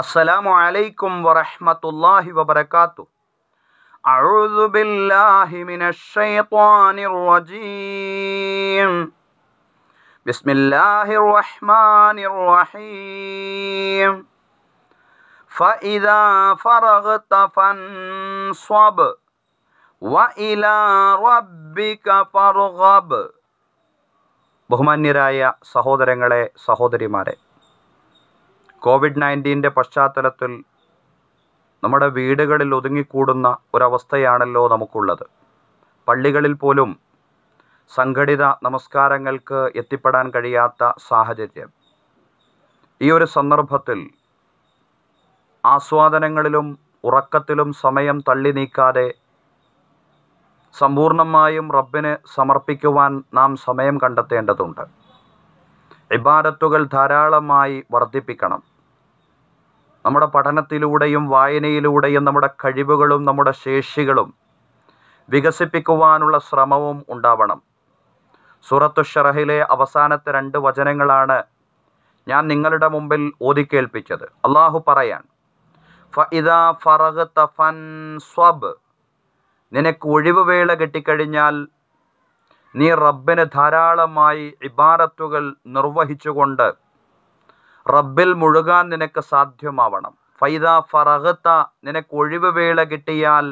السلام عليكم ورحمة الله وبركاته أعوذ بالله من الشيطان الرجيم بسم الله الرحمن الرحيم فإذا فرغت فانصب وإلى ربك فارغب ബഹുമാന്യരായ സഹോദരങ്ങളെ സഹോദരിമാരെ കോവിഡ് നയൻറ്റീൻ്റെ പശ്ചാത്തലത്തിൽ നമ്മുടെ വീടുകളിൽ ഒതുങ്ങിക്കൂടുന്ന ഒരവസ്ഥയാണല്ലോ നമുക്കുള്ളത് പള്ളികളിൽ പോലും സംഘടിത നമസ്കാരങ്ങൾക്ക് എത്തിപ്പെടാൻ കഴിയാത്ത സാഹചര്യം ഈ ഒരു സന്ദർഭത്തിൽ ആസ്വാദനങ്ങളിലും ഉറക്കത്തിലും സമയം തള്ളി നീക്കാതെ സമ്പൂർണമായും റബ്ബിന് സമർപ്പിക്കുവാൻ നാം സമയം കണ്ടെത്തേണ്ടതുണ്ട് ഇബാദത്തുകൾ ധാരാളമായി വർദ്ധിപ്പിക്കണം നമ്മുടെ പഠനത്തിലൂടെയും വായനയിലൂടെയും നമ്മുടെ കഴിവുകളും നമ്മുടെ ശേഷികളും വികസിപ്പിക്കുവാനുള്ള ശ്രമവും ഉണ്ടാവണം സുറത്തു ഷറഹിലെ അവസാനത്തെ രണ്ട് വചനങ്ങളാണ് ഞാൻ നിങ്ങളുടെ മുമ്പിൽ ഓതിക്കേൽപ്പിച്ചത് അള്ളാഹു പറയാൻ സ്വബ് നിനക്ക് ഒഴിവ് വേള കിട്ടിക്കഴിഞ്ഞാൽ നീ റബ്ബിന് ധാരാളമായി ഇബാറത്തുകൾ നിർവഹിച്ചുകൊണ്ട് റബ്ബിൽ മുഴുകാൻ നിനക്ക് സാധ്യമാവണം ഫൈദ ഫറഹത്ത നിനക്ക് ഒഴിവ് വേള കിട്ടിയാൽ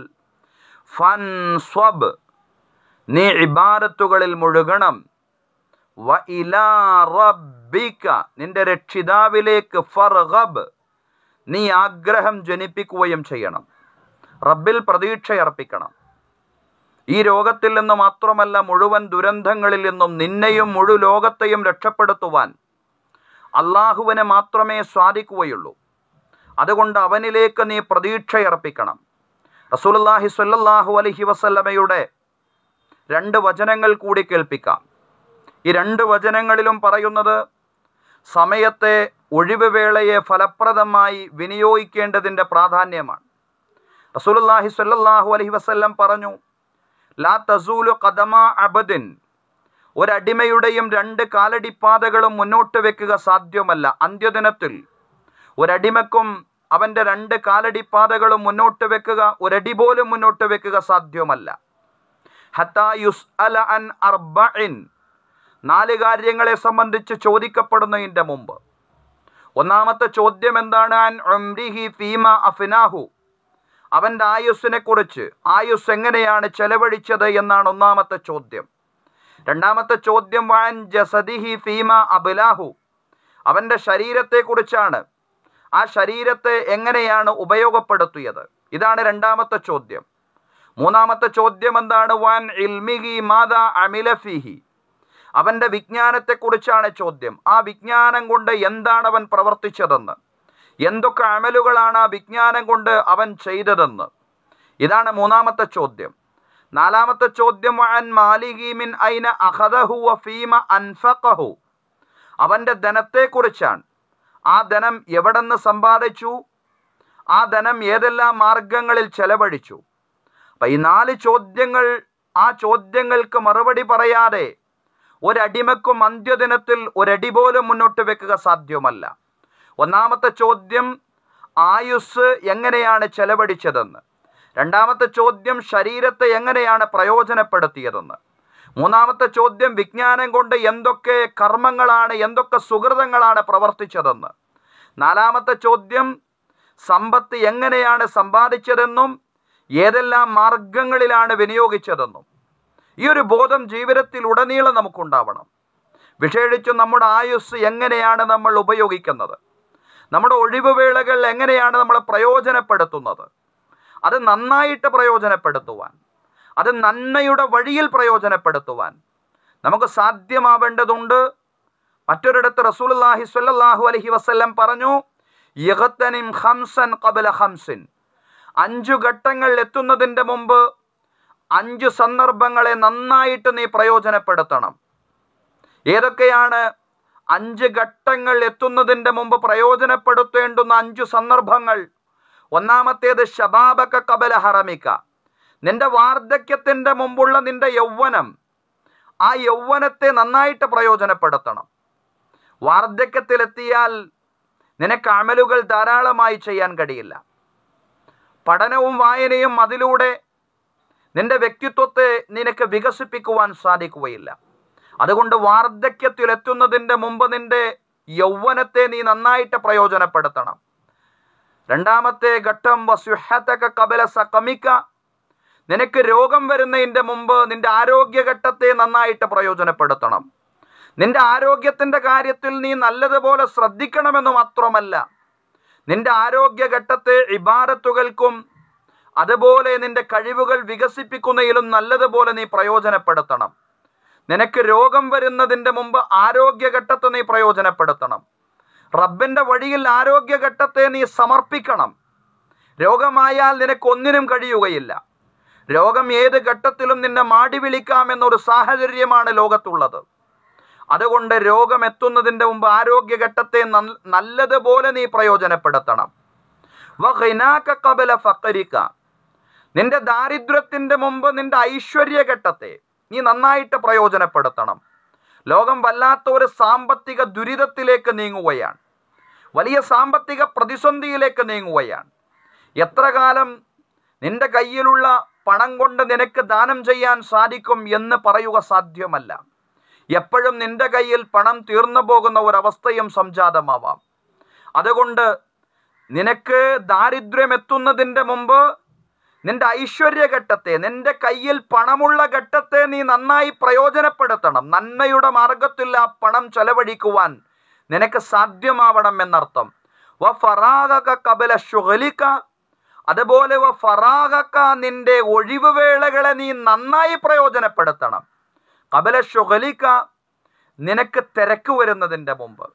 ഫൻ സ്വബ് നീ ഇബാരത്തുകളിൽ മുഴുകണം വ ഇലാ റബ്ബിക നിന്റെ രക്ഷിതാവിലേക്ക് ഫർഹബ് നീ ആഗ്രഹം ജനിപ്പിക്കുകയും ചെയ്യണം റബ്ബിൽ പ്രതീക്ഷയർപ്പിക്കണം ഈ രോഗത്തിൽ നിന്ന് മാത്രമല്ല മുഴുവൻ ദുരന്തങ്ങളിൽ നിന്നും നിന്നെയും മുഴു ലോകത്തെയും രക്ഷപ്പെടുത്തുവാൻ അള്ളാഹുവിനെ മാത്രമേ സ്വാധിക്കുകയുള്ളൂ അതുകൊണ്ട് അവനിലേക്ക് നീ പ്രതീക്ഷയർപ്പിക്കണം റസൂലുല്ലാഹി സ്വല്ലല്ലാഹു അലഹി വസല്ലമയുടെ രണ്ട് വചനങ്ങൾ കൂടി കേൾപ്പിക്കാം ഈ രണ്ട് വചനങ്ങളിലും പറയുന്നത് സമയത്തെ ഒഴിവ് വേളയെ ഫലപ്രദമായി വിനിയോഗിക്കേണ്ടതിൻ്റെ പ്രാധാന്യമാണ് റസൂലുല്ലാഹി സ്വല്ലല്ലാഹു അലഹി വസല്ലം പറഞ്ഞു ലാ തസൂലു കദമ അബദിൻ ഒരടിമയുടെയും രണ്ട് കാലടിപ്പാതകളും മുന്നോട്ട് വെക്കുക സാധ്യമല്ല അന്ത്യദിനത്തിൽ ഒരടിമക്കും അവൻ്റെ രണ്ട് കാലടിപ്പാതകളും മുന്നോട്ട് വെക്കുക ഒരടി പോലും മുന്നോട്ട് വെക്കുക സാധ്യമല്ല അൻ നാല് കാര്യങ്ങളെ സംബന്ധിച്ച് ചോദിക്കപ്പെടുന്നതിൻ്റെ മുമ്പ് ഒന്നാമത്തെ ചോദ്യം എന്താണ് അൻ ഉംരിഹി അവൻ്റെ ആയുസ്സിനെ കുറിച്ച് ആയുസ് എങ്ങനെയാണ് ചെലവഴിച്ചത് എന്നാണ് ഒന്നാമത്തെ ചോദ്യം രണ്ടാമത്തെ ചോദ്യം വാൻ ജസദിഹി ഫീമ അബുലാഹു അവൻ്റെ ശരീരത്തെക്കുറിച്ചാണ് ആ ശരീരത്തെ എങ്ങനെയാണ് ഉപയോഗപ്പെടുത്തിയത് ഇതാണ് രണ്ടാമത്തെ ചോദ്യം മൂന്നാമത്തെ ചോദ്യം എന്താണ് വാൻ ഇൽമിഹി മാത അമിലഫിഹി അവൻ്റെ വിജ്ഞാനത്തെക്കുറിച്ചാണ് ചോദ്യം ആ വിജ്ഞാനം കൊണ്ട് എന്താണ് അവൻ പ്രവർത്തിച്ചതെന്ന് എന്തൊക്കെ അമലുകളാണ് ആ വിജ്ഞാനം കൊണ്ട് അവൻ ചെയ്തതെന്ന് ഇതാണ് മൂന്നാമത്തെ ചോദ്യം നാലാമത്തെ ചോദ്യം മാലിഹീമിൻ ഐന അഹദഹു ഫീമ അൻഫഖഹു അവൻ്റെ ധനത്തെക്കുറിച്ചാണ് ആ ധനം എവിടെന്ന് സമ്പാദിച്ചു ആ ധനം ഏതെല്ലാം മാർഗങ്ങളിൽ ചെലവഴിച്ചു അപ്പം ഈ നാല് ചോദ്യങ്ങൾ ആ ചോദ്യങ്ങൾക്ക് മറുപടി പറയാതെ ഒരടിമക്കും അന്ത്യദിനത്തിൽ ഒരടി പോലും മുന്നോട്ട് വെക്കുക സാധ്യമല്ല ഒന്നാമത്തെ ചോദ്യം ആയുസ് എങ്ങനെയാണ് ചെലവഴിച്ചതെന്ന് രണ്ടാമത്തെ ചോദ്യം ശരീരത്തെ എങ്ങനെയാണ് പ്രയോജനപ്പെടുത്തിയതെന്ന് മൂന്നാമത്തെ ചോദ്യം വിജ്ഞാനം കൊണ്ട് എന്തൊക്കെ കർമ്മങ്ങളാണ് എന്തൊക്കെ സുഹൃതങ്ങളാണ് പ്രവർത്തിച്ചതെന്ന് നാലാമത്തെ ചോദ്യം സമ്പത്ത് എങ്ങനെയാണ് സമ്പാദിച്ചതെന്നും ഏതെല്ലാം മാർഗങ്ങളിലാണ് വിനിയോഗിച്ചതെന്നും ഈ ഒരു ബോധം ജീവിതത്തിൽ ഉടനീളം നമുക്കുണ്ടാവണം വിശേഷിച്ച് നമ്മുടെ ആയുസ് എങ്ങനെയാണ് നമ്മൾ ഉപയോഗിക്കുന്നത് നമ്മുടെ ഒഴിവുവേളകൾ എങ്ങനെയാണ് നമ്മൾ പ്രയോജനപ്പെടുത്തുന്നത് അത് നന്നായിട്ട് പ്രയോജനപ്പെടുത്തുവാൻ അത് നന്മയുടെ വഴിയിൽ പ്രയോജനപ്പെടുത്തുവാൻ നമുക്ക് സാധ്യമാവേണ്ടതുണ്ട് മറ്റൊരിടത്ത് റസൂൽഹി സ്വല്ലാഹു അലഹി വസ്ല്ലം പറഞ്ഞു അഞ്ചു ഘട്ടങ്ങൾ എത്തുന്നതിൻ്റെ മുമ്പ് അഞ്ച് സന്ദർഭങ്ങളെ നന്നായിട്ട് നീ പ്രയോജനപ്പെടുത്തണം ഏതൊക്കെയാണ് അഞ്ച് ഘട്ടങ്ങൾ എത്തുന്നതിൻ്റെ മുമ്പ് പ്രയോജനപ്പെടുത്തേണ്ടുന്ന അഞ്ചു സന്ദർഭങ്ങൾ ഒന്നാമത്തേത് ഷബാബക്ക കബല ഹറമിക്ക നിന്റെ വാർദ്ധക്യത്തിന്റെ മുമ്പുള്ള നിന്റെ യൗവനം ആ യൗവനത്തെ നന്നായിട്ട് പ്രയോജനപ്പെടുത്തണം വാർദ്ധക്യത്തിലെത്തിയാൽ നിനക്ക് അമലുകൾ ധാരാളമായി ചെയ്യാൻ കഴിയില്ല പഠനവും വായനയും അതിലൂടെ നിന്റെ വ്യക്തിത്വത്തെ നിനക്ക് വികസിപ്പിക്കുവാൻ സാധിക്കുകയില്ല അതുകൊണ്ട് വാർദ്ധക്യത്തിലെത്തുന്നതിൻ്റെ മുമ്പ് നിന്റെ യൗവനത്തെ നീ നന്നായിട്ട് പ്രയോജനപ്പെടുത്തണം രണ്ടാമത്തെ ഘട്ടം കബല സകമിക്ക നിനക്ക് രോഗം വരുന്നതിൻ്റെ മുമ്പ് നിന്റെ ആരോഗ്യഘട്ടത്തെ നന്നായിട്ട് പ്രയോജനപ്പെടുത്തണം നിന്റെ ആരോഗ്യത്തിൻ്റെ കാര്യത്തിൽ നീ നല്ലതുപോലെ ശ്രദ്ധിക്കണമെന്ന് മാത്രമല്ല നിന്റെ ആരോഗ്യഘട്ടത്തെ ഇബാരത്തുകൾക്കും അതുപോലെ നിന്റെ കഴിവുകൾ വികസിപ്പിക്കുന്നതിലും നല്ലതുപോലെ നീ പ്രയോജനപ്പെടുത്തണം നിനക്ക് രോഗം വരുന്നതിൻ്റെ മുമ്പ് ആരോഗ്യഘട്ടത്തെ നീ പ്രയോജനപ്പെടുത്തണം റബ്ബിൻ്റെ വഴിയിൽ ആരോഗ്യ ഘട്ടത്തെ നീ സമർപ്പിക്കണം രോഗമായാൽ നിനക്കൊന്നിനും കഴിയുകയില്ല രോഗം ഏത് ഘട്ടത്തിലും നിന്നെ മാടി വിളിക്കാമെന്നൊരു സാഹചര്യമാണ് ലോകത്തുള്ളത് അതുകൊണ്ട് രോഗം എത്തുന്നതിൻ്റെ മുമ്പ് ഘട്ടത്തെ നല്ലതുപോലെ നീ പ്രയോജനപ്പെടുത്തണം കബല ഫക്കരിക്ക നിന്റെ ദാരിദ്ര്യത്തിൻ്റെ മുമ്പ് നിന്റെ ഐശ്വര്യഘട്ടത്തെ നീ നന്നായിട്ട് പ്രയോജനപ്പെടുത്തണം ലോകം വല്ലാത്ത ഒരു സാമ്പത്തിക ദുരിതത്തിലേക്ക് നീങ്ങുകയാണ് വലിയ സാമ്പത്തിക പ്രതിസന്ധിയിലേക്ക് നീങ്ങുകയാണ് എത്ര കാലം നിന്റെ കയ്യിലുള്ള പണം കൊണ്ട് നിനക്ക് ദാനം ചെയ്യാൻ സാധിക്കും എന്ന് പറയുക സാധ്യമല്ല എപ്പോഴും നിന്റെ കയ്യിൽ പണം തീർന്നു പോകുന്ന ഒരവസ്ഥയും സംജാതമാവാം അതുകൊണ്ട് നിനക്ക് ദാരിദ്ര്യം എത്തുന്നതിൻ്റെ മുമ്പ് നിന്റെ ഐശ്വര്യഘട്ടത്തെ നിന്റെ കയ്യിൽ പണമുള്ള ഘട്ടത്തെ നീ നന്നായി പ്രയോജനപ്പെടുത്തണം നന്മയുടെ മാർഗത്തിൽ ആ പണം ചെലവഴിക്കുവാൻ നിനക്ക് സാധ്യമാവണം എന്നർത്ഥം വ ഫറാഗക കബല ശുഹലിക്ക അതുപോലെ വ ഫറാഗക്ക നിന്റെ ഒഴിവ് വേളകളെ നീ നന്നായി പ്രയോജനപ്പെടുത്തണം കബല ശുഹലിക്ക നിനക്ക് തിരക്ക് വരുന്നതിൻ്റെ മുമ്പ്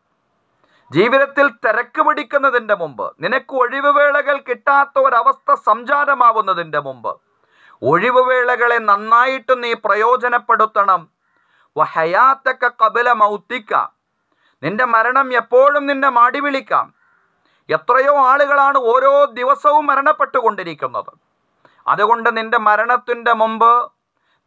ജീവിതത്തിൽ തിരക്ക് പിടിക്കുന്നതിൻ്റെ മുമ്പ് നിനക്ക് ഒഴിവുവേളകൾ കിട്ടാത്ത ഒരവസ്ഥ സംജാതമാവുന്നതിൻ്റെ മുമ്പ് ഒഴിവുവേളകളെ നന്നായിട്ട് നീ പ്രയോജനപ്പെടുത്തണം ഹയാത്തൊക്കെ കപില മൗത്തിക്ക നിന്റെ മരണം എപ്പോഴും നിന്നെ മാടിവിളിക്കാം എത്രയോ ആളുകളാണ് ഓരോ ദിവസവും മരണപ്പെട്ടുകൊണ്ടിരിക്കുന്നത് അതുകൊണ്ട് നിന്റെ മരണത്തിൻ്റെ മുമ്പ്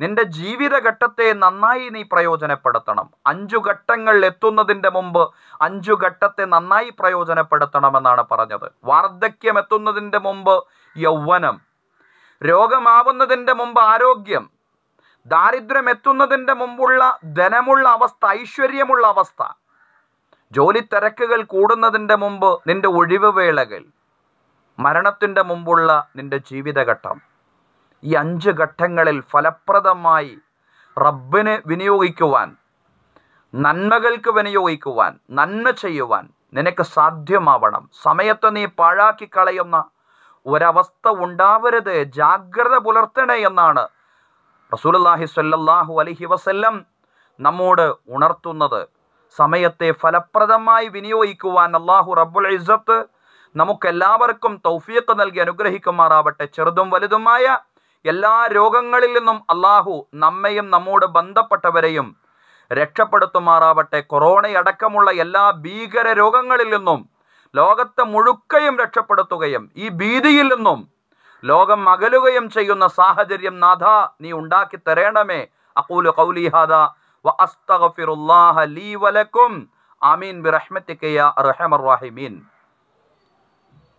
നിന്റെ ജീവിതഘട്ടത്തെ നന്നായി നീ പ്രയോജനപ്പെടുത്തണം അഞ്ചു ഘട്ടങ്ങൾ എത്തുന്നതിൻ്റെ മുമ്പ് അഞ്ചു ഘട്ടത്തെ നന്നായി പ്രയോജനപ്പെടുത്തണമെന്നാണ് പറഞ്ഞത് വാർദ്ധക്യം എത്തുന്നതിൻ്റെ മുമ്പ് യൗവനം രോഗമാവുന്നതിൻ്റെ മുമ്പ് ആരോഗ്യം ദാരിദ്ര്യം എത്തുന്നതിൻ്റെ മുമ്പുള്ള ധനമുള്ള അവസ്ഥ ഐശ്വര്യമുള്ള അവസ്ഥ ജോലി തിരക്കുകൾ കൂടുന്നതിൻ്റെ മുമ്പ് നിന്റെ ഒഴിവ് വേളകൾ മരണത്തിൻ്റെ മുമ്പുള്ള നിന്റെ ജീവിതഘട്ടം ഈ അഞ്ച് ഘട്ടങ്ങളിൽ ഫലപ്രദമായി റബ്ബിന് വിനിയോഗിക്കുവാൻ നന്മകൾക്ക് വിനിയോഗിക്കുവാൻ നന്മ ചെയ്യുവാൻ നിനക്ക് സാധ്യമാവണം സമയത്ത് നീ പാഴാക്കി കളയുന്ന ഒരവസ്ഥ ഉണ്ടാവരുത് ജാഗ്രത പുലർത്തണേ എന്നാണ് റസൂലുള്ളാഹി സ്വല്ലല്ലാഹു അലഹി വസല്ലം നമ്മോട് ഉണർത്തുന്നത് സമയത്തെ ഫലപ്രദമായി വിനിയോഗിക്കുവാൻ അള്ളാഹു റബ്ബുൽ ഇസത്ത് നമുക്കെല്ലാവർക്കും തൗഫീഖ് നൽകി അനുഗ്രഹിക്കുമാറാവട്ടെ ചെറുതും വലുതുമായ എല്ലാ രോഗങ്ങളിൽ നിന്നും അള്ളാഹു നമ്മയും നമ്മോട് ബന്ധപ്പെട്ടവരെയും രക്ഷപ്പെടുത്തുമാറാവട്ടെ കൊറോണയടക്കമുള്ള എല്ലാ ഭീകര രോഗങ്ങളിൽ നിന്നും ലോകത്തെ മുഴുക്കയും രക്ഷപ്പെടുത്തുകയും ഈ ഭീതിയിൽ നിന്നും ലോകം അകലുകയും ചെയ്യുന്ന സാഹചര്യം നാഥ നീ ഉണ്ടാക്കി തരേണമേ അക്കൂലു കൗലിഹാദ വഅസ്തഗ്ഫിറുല്ലാഹ ലീ വലക്കും ആമീൻ ബിറഹ്മത്തിക യാ അർഹമർ റഹീമീൻ